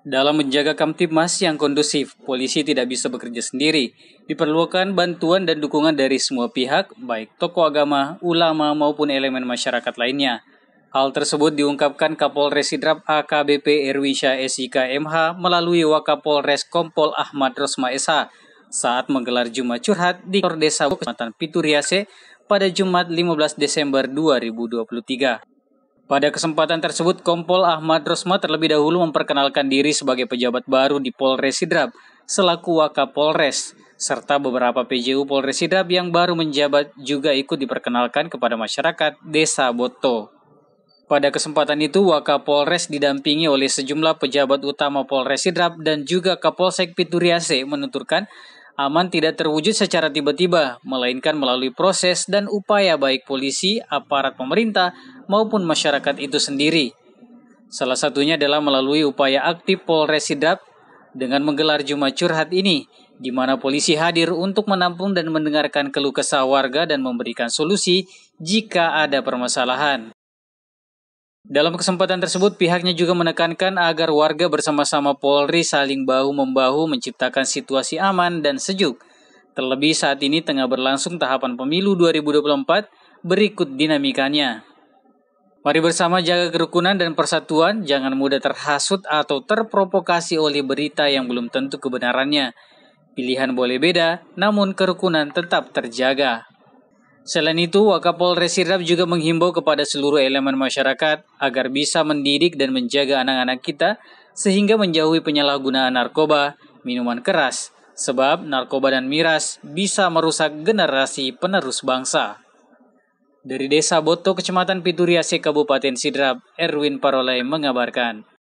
Dalam menjaga Kamtibmas yang kondusif, polisi tidak bisa bekerja sendiri. Diperlukan bantuan dan dukungan dari semua pihak, baik tokoh agama, ulama, maupun elemen masyarakat lainnya. Hal tersebut diungkapkan Kapolres Sidrap AKBP Erwisha SIK SIKMH melalui Wakapolres Kompol Ahmad Rosma Esa saat menggelar Jumat Curhat di Desa Kecamatan Pituriase pada Jumat 15 Desember 2023. Pada kesempatan tersebut, Kompol Ahmad Rosma terlebih dahulu memperkenalkan diri sebagai pejabat baru di Polres Sidrap selaku Wakapolres, serta beberapa PJU Polres Sidrap yang baru menjabat juga ikut diperkenalkan kepada masyarakat Desa Boto. Pada kesempatan itu, Wakapolres didampingi oleh sejumlah pejabat utama Polres Sidrap dan juga Kapolsek Pituriase menuturkan Aman tidak terwujud secara tiba-tiba, melainkan melalui proses dan upaya baik polisi, aparat pemerintah, maupun masyarakat itu sendiri. Salah satunya adalah melalui upaya aktif Polres Sidrap dengan menggelar Jumat Curhat ini, di mana polisi hadir untuk menampung dan mendengarkan keluh kesah warga dan memberikan solusi jika ada permasalahan. Dalam kesempatan tersebut, pihaknya juga menekankan agar warga bersama-sama Polri saling bahu-membahu menciptakan situasi aman dan sejuk. Terlebih saat ini tengah berlangsung tahapan pemilu 2024, berikut dinamikanya. Mari bersama jaga kerukunan dan persatuan, jangan mudah terhasut atau terprovokasi oleh berita yang belum tentu kebenarannya. Pilihan boleh beda, namun kerukunan tetap terjaga. Selain itu, Wakapolres Sidrap juga menghimbau kepada seluruh elemen masyarakat agar bisa mendidik dan menjaga anak-anak kita sehingga menjauhi penyalahgunaan narkoba, minuman keras, sebab narkoba dan miras bisa merusak generasi penerus bangsa. Dari Desa Boto, Kecamatan Pituriase, Kabupaten Sidrap, Erwin Parolai mengabarkan.